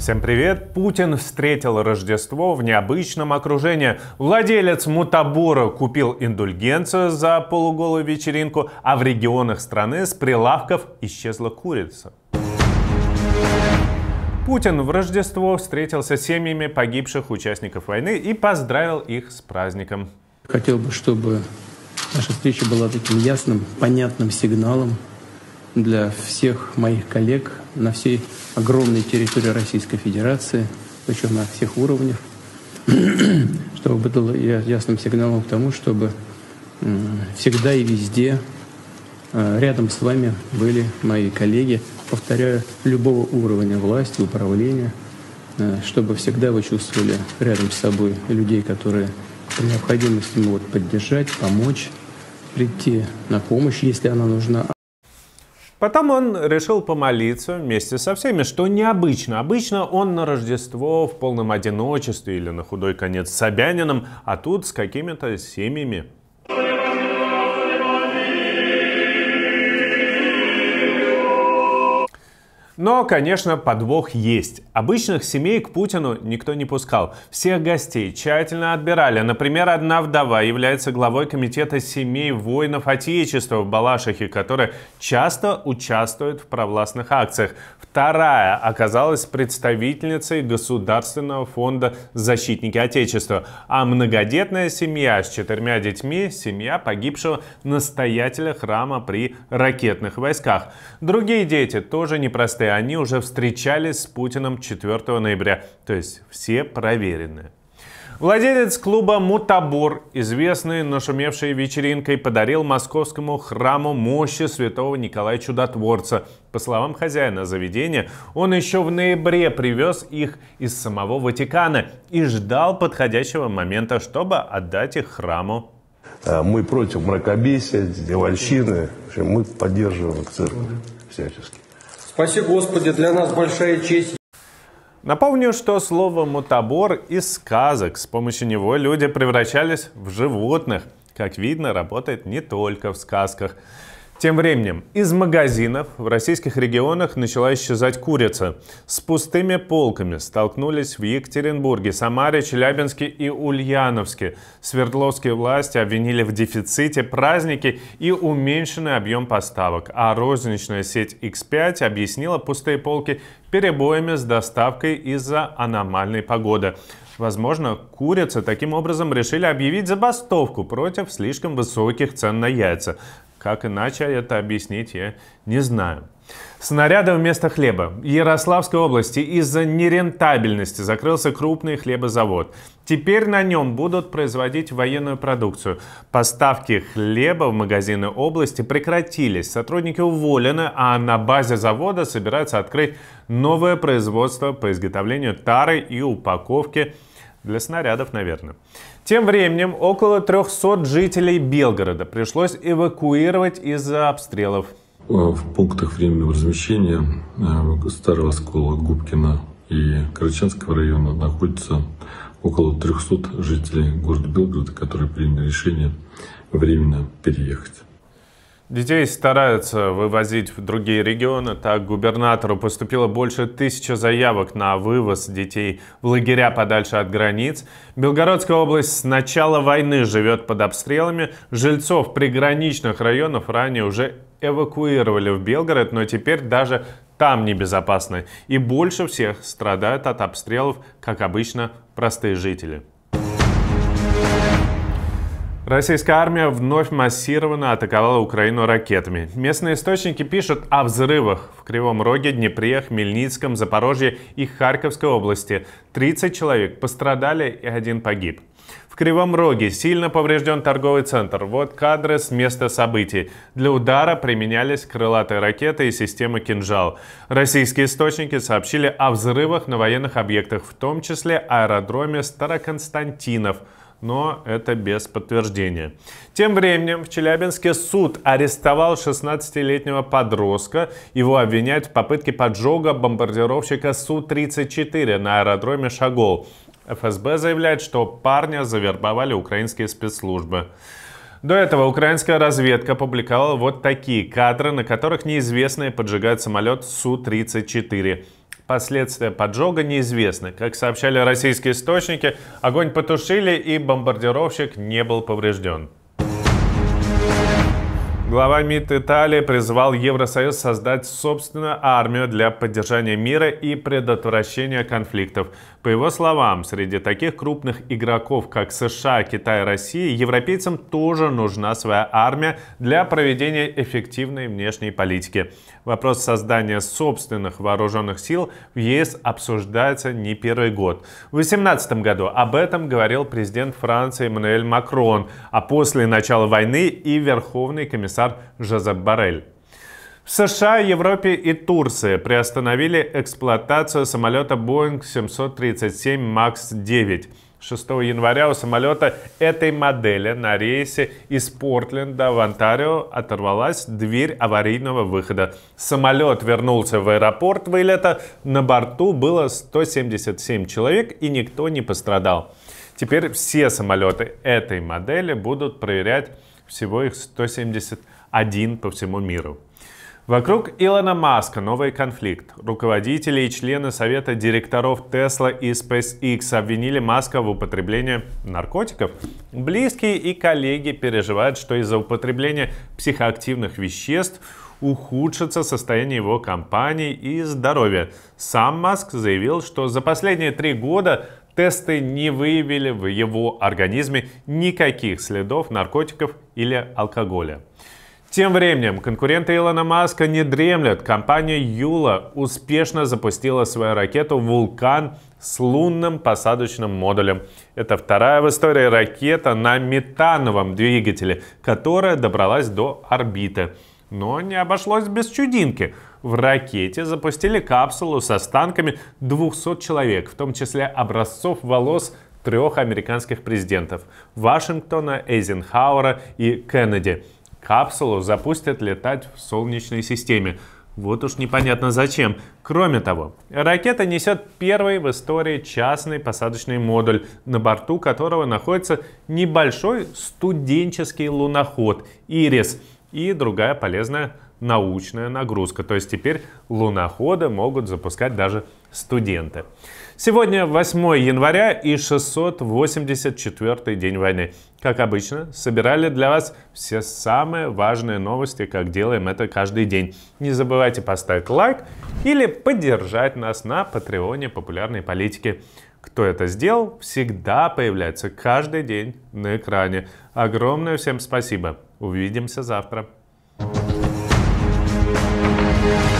Всем привет! Путин встретил Рождество в необычном окружении. Владелец мутабора купил индульгенцию за полуголую вечеринку, а в регионах страны с прилавков исчезла курица. Путин в Рождество встретился с семьями погибших участников войны и поздравил их с праздником. Хотел бы, чтобы наша встреча была таким ясным, понятным сигналом для всех моих коллег на всей огромной территории Российской Федерации, причем на всех уровнях, чтобы было ясным сигналом к тому, чтобы всегда и везде э, рядом с вами были мои коллеги, повторяю, любого уровня власти, управления, э, чтобы всегда вы чувствовали рядом с собой людей, которые по необходимости могут поддержать, помочь, прийти на помощь, если она нужна. Потом он решил помолиться вместе со всеми, что необычно. Обычно он на Рождество в полном одиночестве или на худой конец с Собянином, а тут с какими-то семьями. Но, конечно, подвох есть. Обычных семей к Путину никто не пускал. Всех гостей тщательно отбирали. Например, одна вдова является главой комитета семей воинов Отечества в Балашихе, которая часто участвует в провластных акциях. Вторая оказалась представительницей Государственного фонда «Защитники Отечества». А многодетная семья с четырьмя детьми – семья погибшего настоятеля храма при ракетных войсках. Другие дети тоже непростые они уже встречались с Путиным 4 ноября. То есть все проверены. Владелец клуба «Мутабор», известный нашумевшей вечеринкой, подарил московскому храму мощи святого Николая Чудотворца. По словам хозяина заведения, он еще в ноябре привез их из самого Ватикана и ждал подходящего момента, чтобы отдать их храму. Э, мы против мракобесия, девальщины. Мы поддерживаем церковь всячески. Спаси Господи, для нас большая честь. Напомню, что слово «мутабор» из сказок. С помощью него люди превращались в животных. Как видно, работает не только в сказках. Тем временем из магазинов в российских регионах начала исчезать курица. С пустыми полками столкнулись в Екатеринбурге, Самаре, Челябинске и Ульяновске. Свердловские власти обвинили в дефиците праздники и уменьшенный объем поставок. А розничная сеть X5 объяснила пустые полки перебоями с доставкой из-за аномальной погоды. Возможно, курицы таким образом решили объявить забастовку против слишком высоких цен на яйца. Как иначе это объяснить, я не знаю. Снаряды вместо хлеба. В Ярославской области из-за нерентабельности закрылся крупный хлебозавод. Теперь на нем будут производить военную продукцию. Поставки хлеба в магазины области прекратились, сотрудники уволены, а на базе завода собираются открыть новое производство по изготовлению тары и упаковки для снарядов, наверное. Тем временем около 300 жителей Белгорода пришлось эвакуировать из-за обстрелов. Э, в пунктах временного размещения э, Старого Скола, Губкина и Карачанского района находится около 300 жителей города Белгорода, которые приняли решение временно переехать. Детей стараются вывозить в другие регионы. Так, губернатору поступило больше тысячи заявок на вывоз детей в лагеря подальше от границ. Белгородская область с начала войны живет под обстрелами. Жильцов приграничных районов ранее уже эвакуировали в Белгород, но теперь даже там небезопасно. И больше всех страдают от обстрелов, как обычно, простые жители. Российская армия вновь массированно атаковала Украину ракетами. Местные источники пишут о взрывах в Кривом Роге, Днепре, Хмельницком, Запорожье и Харьковской области. 30 человек пострадали и один погиб. В Кривом Роге сильно поврежден торговый центр. Вот кадры с места событий. Для удара применялись крылатые ракеты и система «Кинжал». Российские источники сообщили о взрывах на военных объектах, в том числе аэродроме Староконстантинов – но это без подтверждения. Тем временем в Челябинске суд арестовал 16-летнего подростка. Его обвиняют в попытке поджога бомбардировщика Су-34 на аэродроме Шагол. ФСБ заявляет, что парня завербовали украинские спецслужбы. До этого украинская разведка публиковала вот такие кадры, на которых неизвестные поджигают самолет Су-34. Последствия поджога неизвестны. Как сообщали российские источники, огонь потушили и бомбардировщик не был поврежден. Глава МИД Италии призвал Евросоюз создать собственную армию для поддержания мира и предотвращения конфликтов. По его словам, среди таких крупных игроков, как США, Китай, Россия, европейцам тоже нужна своя армия для проведения эффективной внешней политики. Вопрос создания собственных вооруженных сил в ЕС обсуждается не первый год. В 2018 году об этом говорил президент Франции Эммануэль Макрон, а после начала войны и Верховный комиссар комиссар Жозеп Барель. В США, Европе и Турции приостановили эксплуатацию самолета Boeing 737 MAX-9. 6 января у самолета этой модели на рейсе из Портленда в Онтарио оторвалась дверь аварийного выхода. Самолет вернулся в аэропорт вылета. На борту было 177 человек и никто не пострадал. Теперь все самолеты этой модели будут проверять всего их 171 по всему миру. Вокруг Илона Маска новый конфликт. Руководители и члены совета директоров Tesla и SpaceX обвинили Маска в употреблении наркотиков. Близкие и коллеги переживают, что из-за употребления психоактивных веществ ухудшится состояние его компании и здоровья. Сам Маск заявил, что за последние три года тесты не выявили в его организме никаких следов наркотиков или алкоголя. Тем временем конкуренты Илона Маска не дремлят. Компания Юла успешно запустила свою ракету «Вулкан» с лунным посадочным модулем. Это вторая в истории ракета на метановом двигателе, которая добралась до орбиты. Но не обошлось без чудинки. В ракете запустили капсулу с останками 200 человек, в том числе образцов волос трех американских президентов – Вашингтона, Эйзенхауэра и Кеннеди. Капсулу запустят летать в Солнечной системе. Вот уж непонятно зачем. Кроме того, ракета несет первый в истории частный посадочный модуль, на борту которого находится небольшой студенческий луноход «Ирис», и другая полезная научная нагрузка. То есть теперь луноходы могут запускать даже студенты. Сегодня 8 января и 684 день войны. Как обычно, собирали для вас все самые важные новости, как делаем это каждый день. Не забывайте поставить лайк или поддержать нас на Патреоне популярной политики. Кто это сделал, всегда появляется каждый день на экране. Огромное всем спасибо. Увидимся завтра. thank you